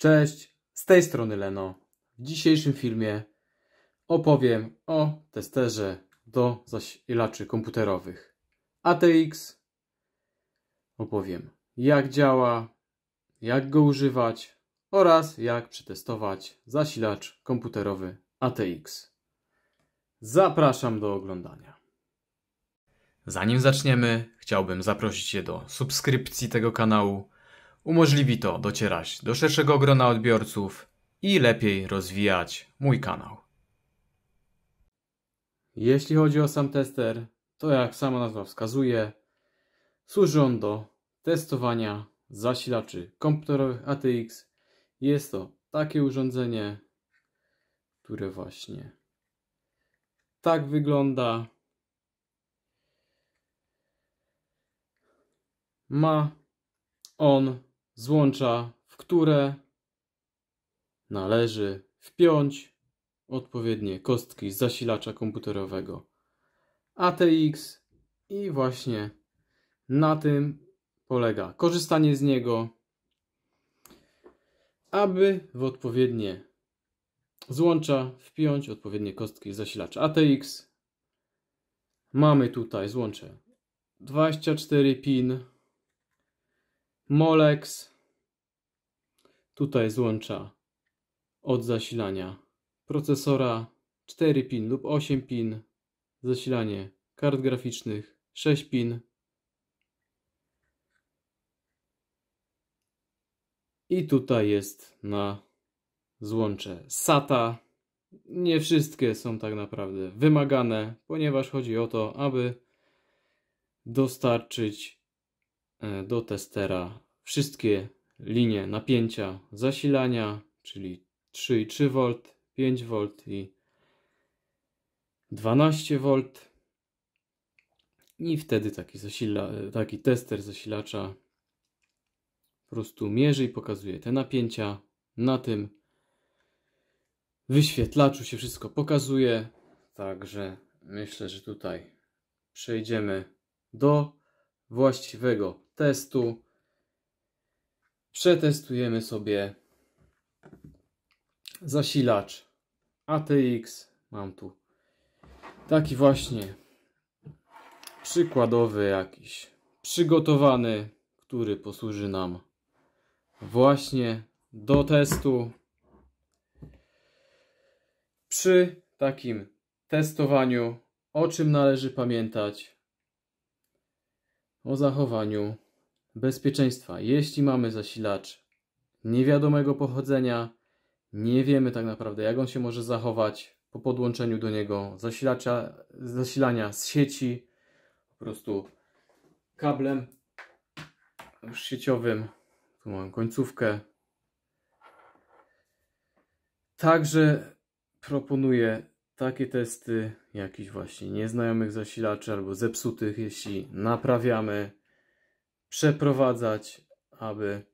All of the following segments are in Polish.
Cześć, z tej strony Leno. W dzisiejszym filmie opowiem o testerze do zasilaczy komputerowych ATX. Opowiem jak działa, jak go używać oraz jak przetestować zasilacz komputerowy ATX. Zapraszam do oglądania. Zanim zaczniemy, chciałbym zaprosić Cię do subskrypcji tego kanału Umożliwi to docierać do szerszego grona odbiorców i lepiej rozwijać mój kanał. Jeśli chodzi o sam tester, to jak sama nazwa wskazuje, służy on do testowania zasilaczy komputerowych ATX. Jest to takie urządzenie, które właśnie tak wygląda. Ma on złącza, w które należy wpiąć odpowiednie kostki zasilacza komputerowego ATX i właśnie na tym polega korzystanie z niego, aby w odpowiednie złącza wpiąć odpowiednie kostki zasilacza ATX. Mamy tutaj złącze 24 pin Molex. Tutaj złącza od zasilania procesora 4 pin lub 8 pin, zasilanie kart graficznych 6 pin. I tutaj jest na złącze SATA. Nie wszystkie są tak naprawdę wymagane, ponieważ chodzi o to, aby dostarczyć E, do testera wszystkie linie napięcia zasilania, czyli 3,3V, 5V i 12V. I wtedy taki, zasila, e, taki tester zasilacza po prostu mierzy i pokazuje te napięcia. Na tym wyświetlaczu się wszystko pokazuje. Także myślę, że tutaj przejdziemy do właściwego testu przetestujemy sobie zasilacz ATX. Mam tu taki właśnie przykładowy jakiś przygotowany, który posłuży nam właśnie do testu. Przy takim testowaniu o czym należy pamiętać? O zachowaniu bezpieczeństwa. Jeśli mamy zasilacz niewiadomego pochodzenia, nie wiemy tak naprawdę, jak on się może zachować po podłączeniu do niego zasilacza, zasilania z sieci, po prostu kablem już sieciowym. Tu mam końcówkę. Także proponuję takie testy jakichś właśnie nieznajomych zasilaczy albo zepsutych, jeśli naprawiamy przeprowadzać, aby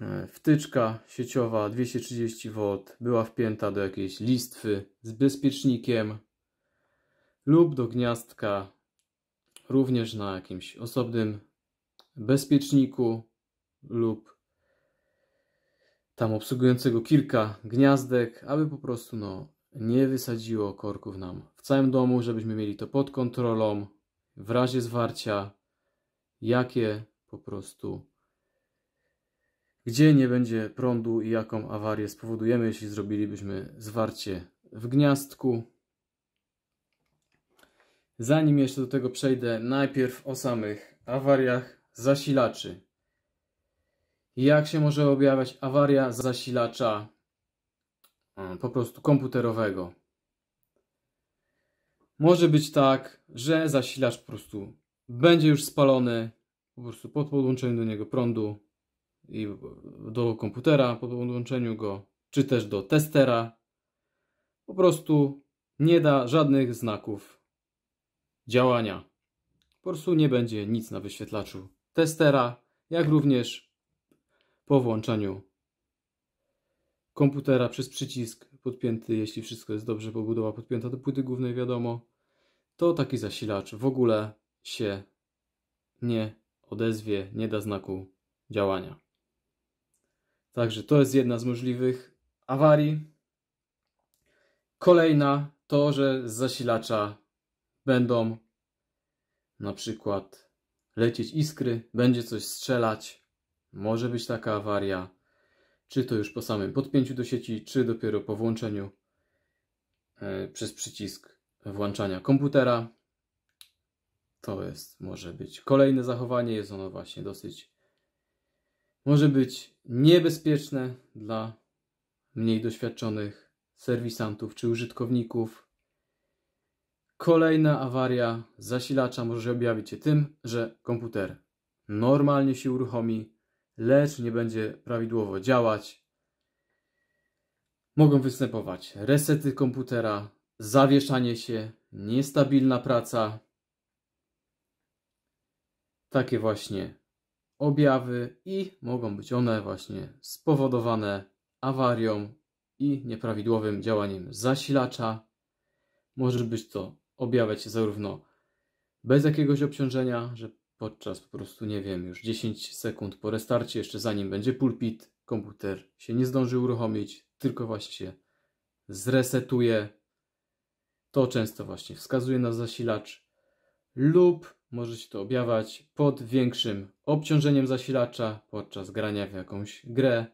e, wtyczka sieciowa 230V była wpięta do jakiejś listwy z bezpiecznikiem lub do gniazdka również na jakimś osobnym bezpieczniku lub tam obsługującego kilka gniazdek, aby po prostu no, nie wysadziło korków nam w całym domu, żebyśmy mieli to pod kontrolą w razie zwarcia jakie po prostu, gdzie nie będzie prądu i jaką awarię spowodujemy, jeśli zrobilibyśmy zwarcie w gniazdku. Zanim jeszcze do tego przejdę, najpierw o samych awariach zasilaczy. Jak się może objawiać awaria zasilacza mm, po prostu komputerowego? Może być tak, że zasilacz po prostu będzie już spalony, po prostu po podłączeniu do niego prądu i do komputera, po podłączeniu go, czy też do testera, po prostu nie da żadnych znaków działania. Po prostu nie będzie nic na wyświetlaczu testera, jak również po włączeniu komputera przez przycisk podpięty, jeśli wszystko jest dobrze, pobudowa podpięta do płyty głównej, wiadomo, to taki zasilacz w ogóle się nie odezwie, nie da znaku działania. Także to jest jedna z możliwych awarii. Kolejna to, że z zasilacza będą na przykład lecieć iskry, będzie coś strzelać, może być taka awaria, czy to już po samym podpięciu do sieci, czy dopiero po włączeniu e, przez przycisk włączania komputera. To jest, może być. Kolejne zachowanie jest ono właśnie dosyć, może być niebezpieczne dla mniej doświadczonych serwisantów czy użytkowników. Kolejna awaria zasilacza może objawić się tym, że komputer normalnie się uruchomi, lecz nie będzie prawidłowo działać. Mogą występować resety komputera, zawieszanie się, niestabilna praca, takie właśnie objawy i mogą być one właśnie spowodowane awarią i nieprawidłowym działaniem zasilacza. Może być to objawiać się zarówno bez jakiegoś obciążenia, że podczas po prostu, nie wiem, już 10 sekund po restarcie, jeszcze zanim będzie pulpit, komputer się nie zdąży uruchomić, tylko właśnie się zresetuje. To często właśnie wskazuje na zasilacz lub może się to objawiać pod większym obciążeniem zasilacza podczas grania w jakąś grę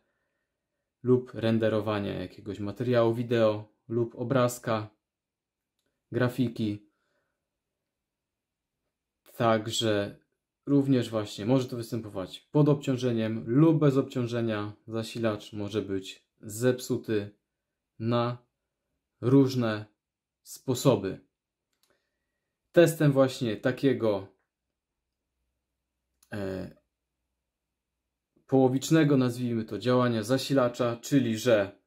lub renderowania jakiegoś materiału wideo lub obrazka, grafiki. Także również właśnie może to występować pod obciążeniem lub bez obciążenia. Zasilacz może być zepsuty na różne sposoby testem właśnie takiego e, połowicznego, nazwijmy to, działania zasilacza, czyli że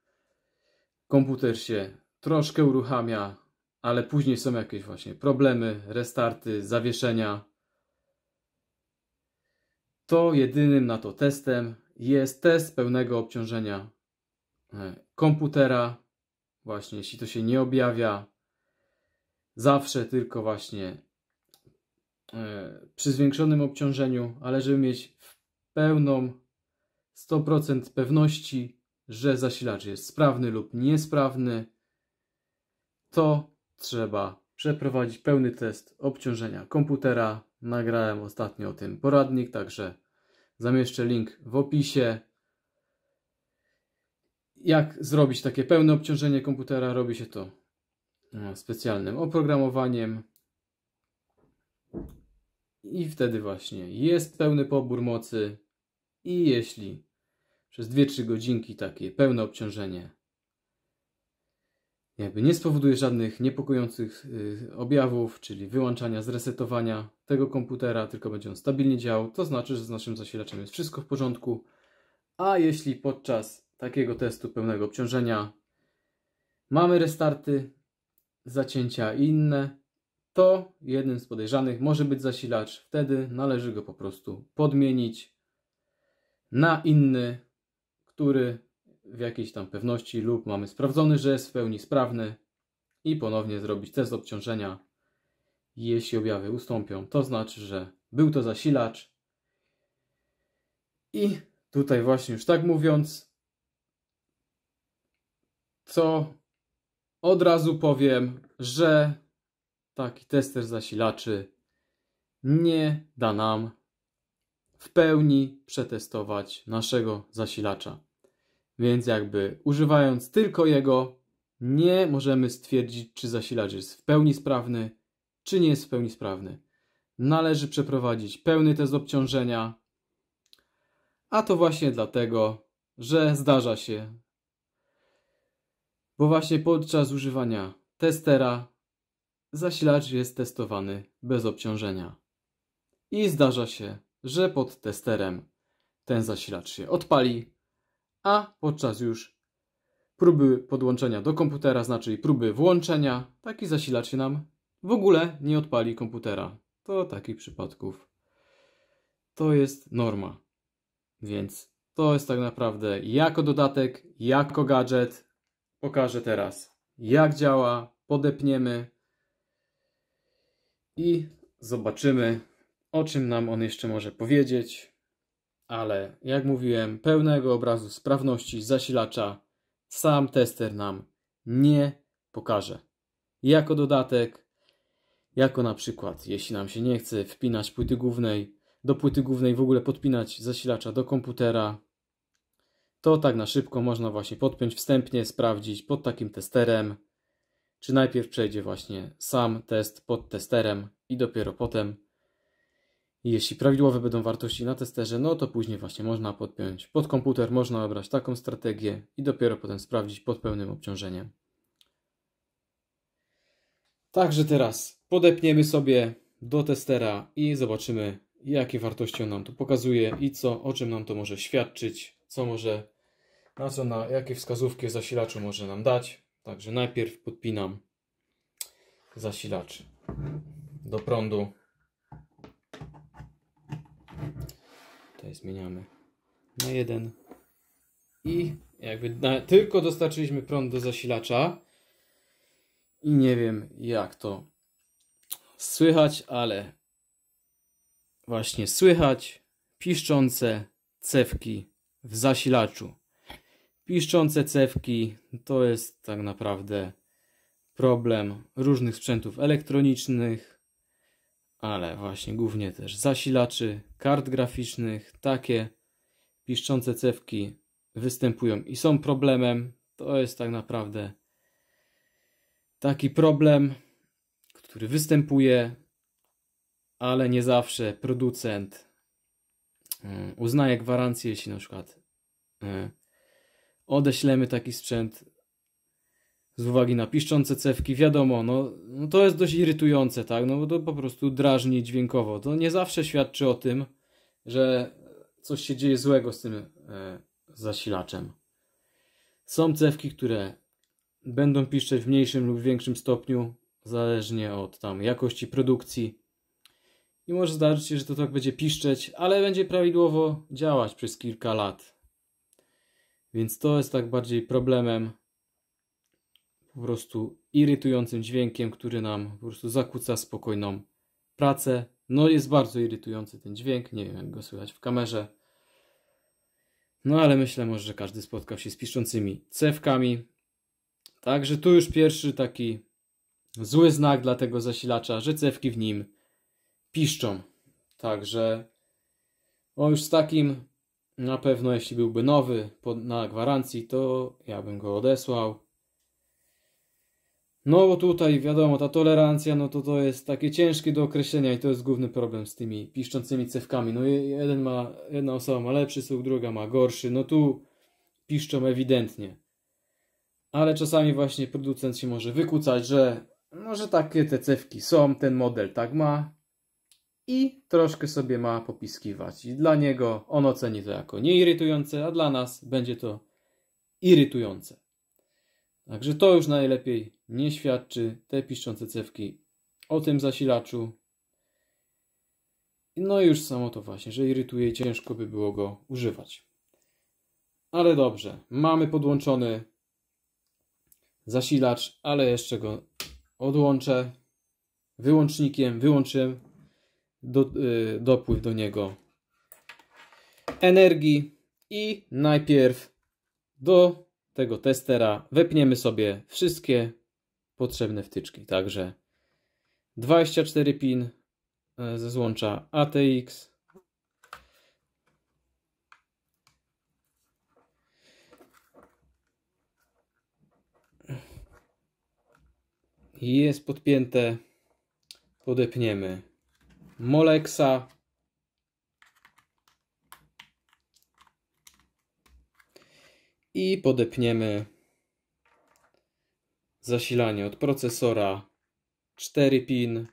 komputer się troszkę uruchamia, ale później są jakieś właśnie problemy, restarty, zawieszenia. To jedynym na to testem jest test pełnego obciążenia e, komputera. Właśnie jeśli to się nie objawia, zawsze tylko właśnie e, przy zwiększonym obciążeniu, ale żeby mieć pełną 100% pewności, że zasilacz jest sprawny lub niesprawny, to trzeba przeprowadzić pełny test obciążenia komputera. Nagrałem ostatnio o tym poradnik, także zamieszczę link w opisie. Jak zrobić takie pełne obciążenie komputera? Robi się to E, specjalnym oprogramowaniem. I wtedy właśnie jest pełny pobór mocy i jeśli przez 2-3 godzinki takie pełne obciążenie jakby nie spowoduje żadnych niepokojących e, objawów, czyli wyłączania, zresetowania tego komputera, tylko będzie on stabilnie działał, to znaczy, że z naszym zasilaczem jest wszystko w porządku. A jeśli podczas takiego testu pełnego obciążenia mamy restarty, zacięcia inne, to jednym z podejrzanych może być zasilacz. Wtedy należy go po prostu podmienić na inny, który w jakiejś tam pewności lub mamy sprawdzony, że jest w pełni sprawny i ponownie zrobić test obciążenia. Jeśli objawy ustąpią, to znaczy, że był to zasilacz. I tutaj właśnie już tak mówiąc, co od razu powiem, że taki tester zasilaczy nie da nam w pełni przetestować naszego zasilacza. Więc jakby używając tylko jego, nie możemy stwierdzić, czy zasilacz jest w pełni sprawny, czy nie jest w pełni sprawny. Należy przeprowadzić pełny test obciążenia, a to właśnie dlatego, że zdarza się bo właśnie podczas używania testera zasilacz jest testowany bez obciążenia. I zdarza się, że pod testerem ten zasilacz się odpali, a podczas już próby podłączenia do komputera, znaczy próby włączenia, taki zasilacz się nam w ogóle nie odpali komputera. To takich przypadków to jest norma. Więc to jest tak naprawdę jako dodatek, jako gadżet pokażę teraz jak działa, podepniemy i zobaczymy o czym nam on jeszcze może powiedzieć, ale jak mówiłem, pełnego obrazu sprawności zasilacza sam tester nam nie pokaże. Jako dodatek, jako na przykład, jeśli nam się nie chce wpinać płyty głównej, do płyty głównej w ogóle podpinać zasilacza do komputera, to tak na szybko można właśnie podpiąć wstępnie, sprawdzić pod takim testerem, czy najpierw przejdzie właśnie sam test pod testerem i dopiero potem, jeśli prawidłowe będą wartości na testerze, no to później właśnie można podpiąć pod komputer, można obrać taką strategię i dopiero potem sprawdzić pod pełnym obciążeniem. Także teraz podepniemy sobie do testera i zobaczymy jakie wartości on nam tu pokazuje i co, o czym nam to może świadczyć, co może a co na jakie wskazówki zasilaczu może nam dać. Także najpierw podpinam zasilacz do prądu. Tutaj zmieniamy na jeden i jakby na, tylko dostarczyliśmy prąd do zasilacza i nie wiem jak to słychać, ale właśnie słychać piszczące cewki w zasilaczu. Piszczące cewki to jest tak naprawdę problem różnych sprzętów elektronicznych, ale właśnie głównie też zasilaczy, kart graficznych, takie piszczące cewki występują i są problemem. To jest tak naprawdę taki problem, który występuje, ale nie zawsze producent mm, uznaje gwarancję, jeśli na przykład y, odeślemy taki sprzęt z uwagi na piszczące cewki, wiadomo, no, no to jest dość irytujące, tak, no bo to po prostu drażni dźwiękowo. To nie zawsze świadczy o tym, że coś się dzieje złego z tym e, zasilaczem. Są cewki, które będą piszczeć w mniejszym lub większym stopniu, zależnie od tam jakości produkcji. I może zdarzyć się, że to tak będzie piszczeć, ale będzie prawidłowo działać przez kilka lat. Więc to jest tak bardziej problemem, po prostu irytującym dźwiękiem, który nam po prostu zakłóca spokojną pracę. No jest bardzo irytujący ten dźwięk, nie wiem jak go słychać w kamerze. No ale myślę może, że każdy spotkał się z piszczącymi cewkami. Także tu już pierwszy taki zły znak dla tego zasilacza, że cewki w nim piszczą. Także on już z takim na pewno jeśli byłby nowy na gwarancji, to ja bym go odesłał. No bo tutaj wiadomo, ta tolerancja, no to to jest takie ciężkie do określenia i to jest główny problem z tymi piszczącymi cewkami. No jeden ma, jedna osoba ma lepszy słuch, druga ma gorszy. No tu piszczą ewidentnie. Ale czasami właśnie producent się może wykłócać, że może że takie te cewki są, ten model tak ma, i troszkę sobie ma popiskiwać. I dla niego on oceni to jako nieirytujące, a dla nas będzie to irytujące. Także to już najlepiej nie świadczy, te piszczące cewki o tym zasilaczu. No i już samo to właśnie, że irytuje, ciężko by było go używać. Ale dobrze, mamy podłączony zasilacz, ale jeszcze go odłączę wyłącznikiem, wyłączyłem do, y, dopływ do niego energii i najpierw do tego testera wepniemy sobie wszystkie potrzebne wtyczki. Także 24 pin e, ze złącza ATX. Jest podpięte. Podepniemy Molexa, i podepniemy zasilanie od procesora 4 pin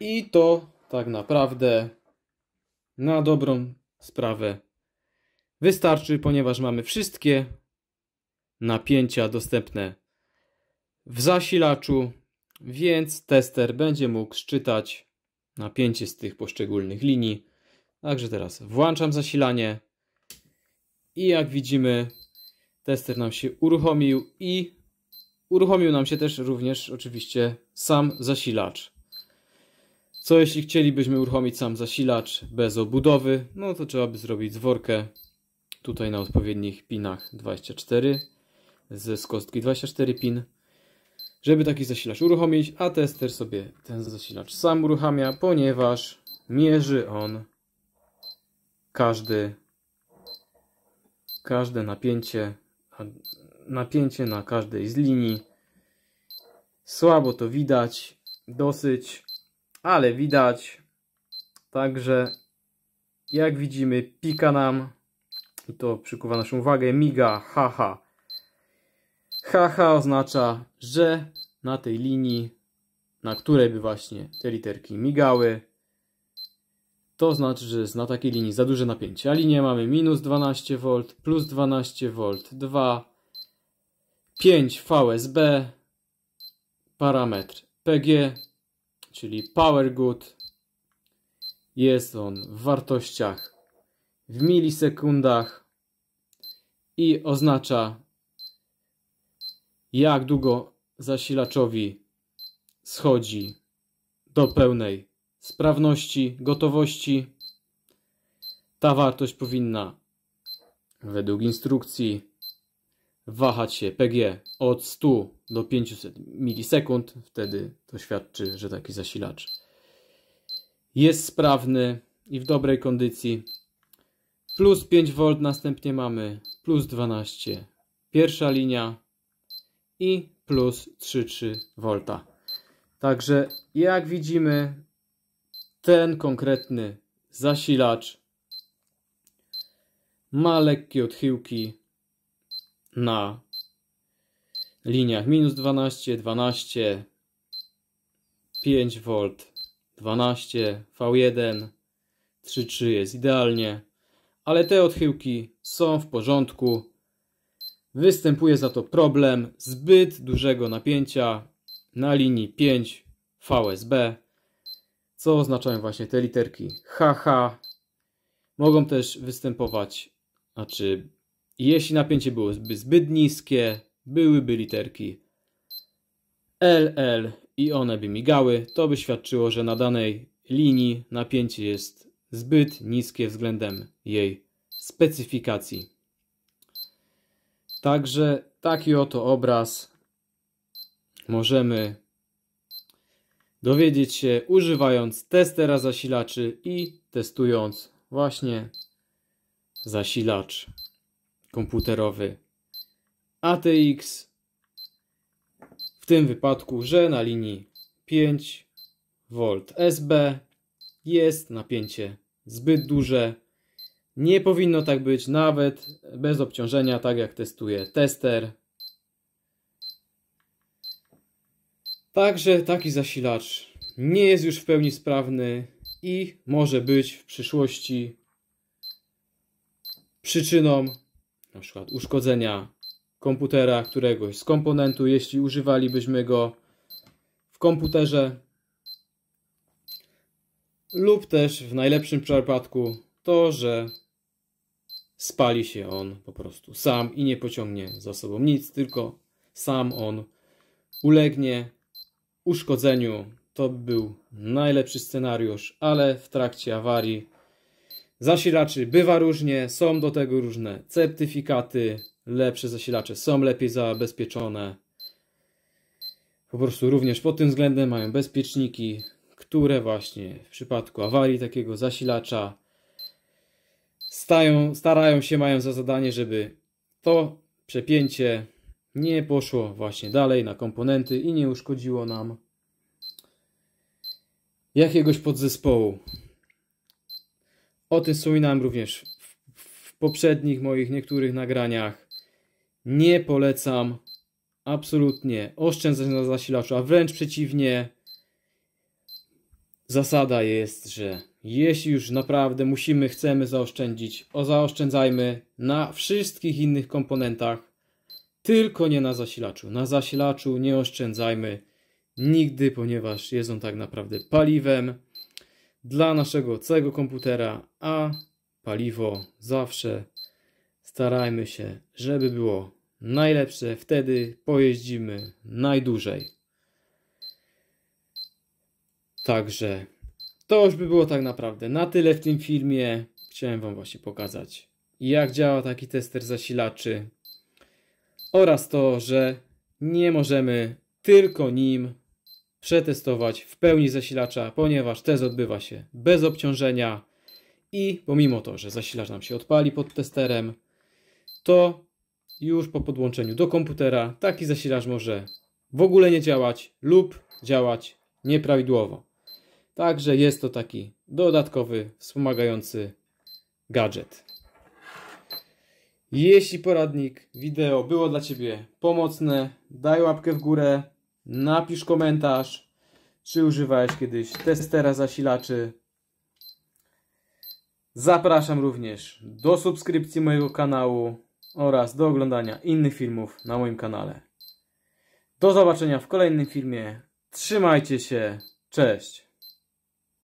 i to tak naprawdę na dobrą sprawę Wystarczy, ponieważ mamy wszystkie napięcia dostępne w zasilaczu, więc tester będzie mógł szczytać napięcie z tych poszczególnych linii. Także teraz włączam zasilanie i jak widzimy tester nam się uruchomił i uruchomił nam się też również oczywiście sam zasilacz. Co jeśli chcielibyśmy uruchomić sam zasilacz bez obudowy, no to trzeba by zrobić dworkę tutaj na odpowiednich pinach 24 z, z kostki 24 pin żeby taki zasilacz uruchomić, a tester sobie ten zasilacz sam uruchamia, ponieważ mierzy on każdy, każde napięcie, napięcie na każdej z linii. Słabo to widać, dosyć, ale widać. Także jak widzimy, pika nam i to przykuwa naszą uwagę. Miga, haha. Haha oznacza, że na tej linii, na której by właśnie te literki migały, to znaczy, że jest na takiej linii za duże napięcie. A linie mamy minus 12V, plus 12V, 2, 5 VSB, parametr PG, czyli Power Good. Jest on w wartościach w milisekundach i oznacza jak długo zasilaczowi schodzi do pełnej sprawności, gotowości. Ta wartość powinna według instrukcji wahać się PG od 100 do 500 milisekund. Wtedy to świadczy, że taki zasilacz jest sprawny i w dobrej kondycji plus 5V, następnie mamy plus 12, pierwsza linia i plus 3,3V. Także jak widzimy, ten konkretny zasilacz ma lekkie odchyłki na liniach minus 12, 12, 5V, 12, V1, 3,3 jest idealnie ale te odchyłki są w porządku. Występuje za to problem zbyt dużego napięcia na linii 5 VSB, co oznaczają właśnie te literki HH. Mogą też występować, znaczy jeśli napięcie było zbyt, zbyt niskie, byłyby literki LL i one by migały, to by świadczyło, że na danej linii napięcie jest zbyt niskie względem jej specyfikacji. Także taki oto obraz możemy dowiedzieć się używając testera zasilaczy i testując właśnie zasilacz komputerowy ATX w tym wypadku, że na linii 5V SB jest napięcie zbyt duże. Nie powinno tak być nawet bez obciążenia, tak jak testuje tester. Także taki zasilacz nie jest już w pełni sprawny i może być w przyszłości przyczyną na przykład uszkodzenia komputera któregoś z komponentu, jeśli używalibyśmy go w komputerze lub też w najlepszym przypadku to, że spali się on po prostu sam i nie pociągnie za sobą nic, tylko sam on ulegnie uszkodzeniu. To był najlepszy scenariusz, ale w trakcie awarii zasilaczy bywa różnie, są do tego różne certyfikaty, lepsze zasilacze są lepiej zabezpieczone. Po prostu również pod tym względem mają bezpieczniki, które właśnie w przypadku awarii takiego zasilacza stają, starają się, mają za zadanie, żeby to przepięcie nie poszło właśnie dalej na komponenty i nie uszkodziło nam jakiegoś podzespołu. O tym wspominałem również w, w poprzednich moich niektórych nagraniach. Nie polecam absolutnie oszczędzać na zasilaczu, a wręcz przeciwnie, zasada jest, że jeśli już naprawdę musimy, chcemy zaoszczędzić, o zaoszczędzajmy na wszystkich innych komponentach, tylko nie na zasilaczu. Na zasilaczu nie oszczędzajmy nigdy, ponieważ jest on tak naprawdę paliwem dla naszego całego komputera, a paliwo zawsze starajmy się, żeby było najlepsze. Wtedy pojeździmy najdłużej. Także to już by było tak naprawdę na tyle w tym filmie. Chciałem Wam właśnie pokazać jak działa taki tester zasilaczy oraz to, że nie możemy tylko nim przetestować w pełni zasilacza, ponieważ test odbywa się bez obciążenia i pomimo to, że zasilacz nam się odpali pod testerem, to już po podłączeniu do komputera taki zasilacz może w ogóle nie działać lub działać nieprawidłowo. Także jest to taki dodatkowy, wspomagający gadżet. Jeśli poradnik wideo było dla Ciebie pomocne, daj łapkę w górę, napisz komentarz, czy używałeś kiedyś testera zasilaczy. Zapraszam również do subskrypcji mojego kanału oraz do oglądania innych filmów na moim kanale. Do zobaczenia w kolejnym filmie. Trzymajcie się. Cześć.